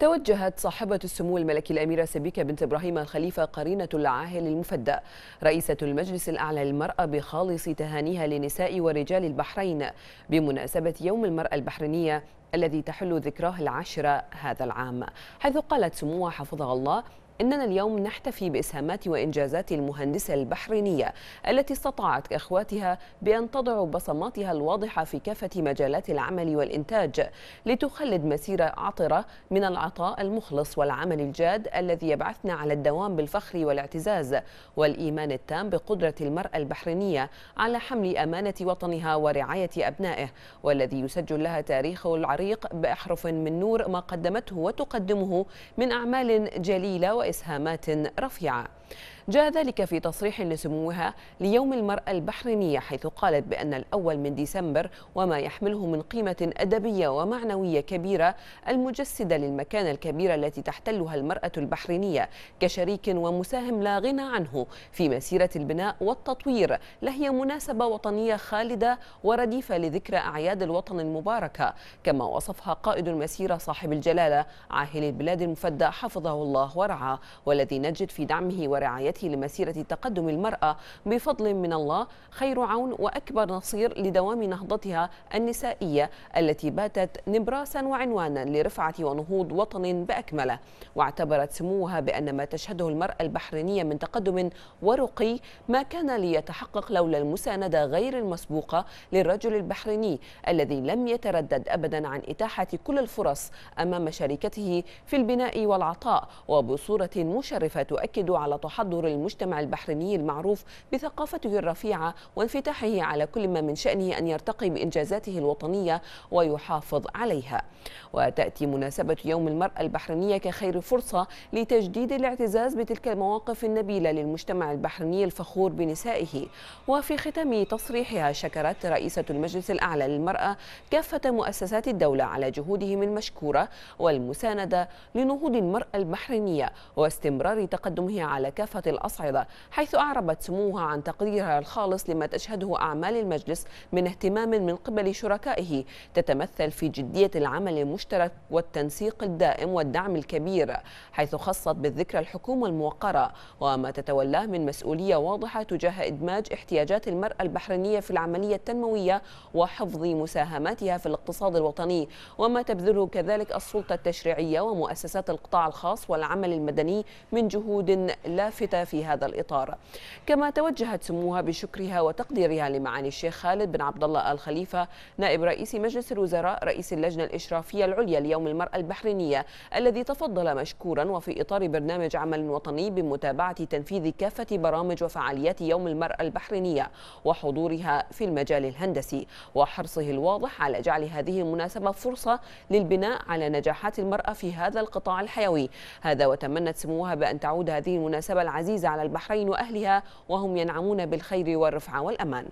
توجهت صاحبة السمو الملكي الأميرة سبيكة بنت إبراهيم الخليفة قرينة العاهل المفدى رئيسة المجلس الأعلى للمرأة بخالص تهانيها لنساء ورجال البحرين بمناسبة يوم المرأة البحرينية الذي تحل ذكراه العاشرة هذا العام حيث قالت سموها حفظها الله إننا اليوم نحتفي بإسهامات وإنجازات المهندسة البحرينية التي استطاعت إخواتها بأن تضع بصماتها الواضحة في كافة مجالات العمل والإنتاج لتخلد مسيرة عطرة من العطاء المخلص والعمل الجاد الذي يبعثنا على الدوام بالفخر والاعتزاز والإيمان التام بقدرة المرأة البحرينية على حمل أمانة وطنها ورعاية أبنائه والذي يسجل لها تاريخه العريق العريق بأحرف من نور ما قدمته وتقدمه من أعمال جليلة وإسهامات رفيعة جاء ذلك في تصريح لسموها ليوم المرأة البحرينية حيث قالت بأن الأول من ديسمبر وما يحمله من قيمة أدبية ومعنوية كبيرة المجسدة للمكانة الكبيرة التي تحتلها المرأة البحرينية كشريك ومساهم لا غنى عنه في مسيرة البناء والتطوير لهي مناسبة وطنية خالدة ورديفة لذكرى أعياد الوطن المباركة كما وصفها قائد المسيرة صاحب الجلالة عاهل البلاد المفدى حفظه الله ورعاه والذي نجد في دعمه ورعايته لمسيرة تقدم المرأة بفضل من الله خير عون وأكبر نصير لدوام نهضتها النسائية التي باتت نبراسا وعنوانا لرفعة ونهوض وطن بأكمله واعتبرت سموها بأن ما تشهده المرأة البحرينية من تقدم ورقي ما كان ليتحقق لولا المساندة غير المسبوقة للرجل البحريني الذي لم يتردد أبدا عن إتاحة كل الفرص أمام شركته في البناء والعطاء وبصورة مشرفة تؤكد على تحضر المجتمع البحريني المعروف بثقافته الرفيعة وانفتاحه على كل ما من شأنه أن يرتقي بإنجازاته الوطنية ويحافظ عليها وتأتي مناسبة يوم المرأة البحرينية كخير فرصة لتجديد الاعتزاز بتلك المواقف النبيلة للمجتمع البحريني الفخور بنسائه وفي ختام تصريحها شكرت رئيسة المجلس الأعلى للمرأة كافة مؤسسات الدولة على جهودهم المشكورة والمساندة لنهوض المرأة البحرينية واستمرار تقدمها على كافة الأصعدة حيث أعربت سموها عن تقديرها الخالص لما تشهده أعمال المجلس من اهتمام من قبل شركائه تتمثل في جدية العمل المشترك والتنسيق الدائم والدعم الكبير حيث خصت بالذكرى الحكومة الموقرة وما تتولاه من مسؤولية واضحة تجاه إدماج احتياجات المرأة البحرينية في العملية التنموية وحفظ مساهماتها في الاقتصاد الوطني وما تبذله كذلك السلطة التشريعية ومؤسسات القطاع الخاص والعمل المدني من جهود لا لافتة في هذا الإطار كما توجهت سموها بشكرها وتقديرها لمعالي الشيخ خالد بن عبد الله آل خليفة نائب رئيس مجلس الوزراء رئيس اللجنة الإشرافية العليا ليوم المرأة البحرينية الذي تفضل مشكورا وفي إطار برنامج عمل وطني بمتابعة تنفيذ كافة برامج وفعاليات يوم المرأة البحرينية وحضورها في المجال الهندسي وحرصه الواضح على جعل هذه المناسبة فرصة للبناء على نجاحات المرأة في هذا القطاع الحيوي هذا وتمنت سموها بأن تعود هذه المناسبة العزيزة على البحرين وأهلها وهم ينعمون بالخير والرفعة والأمان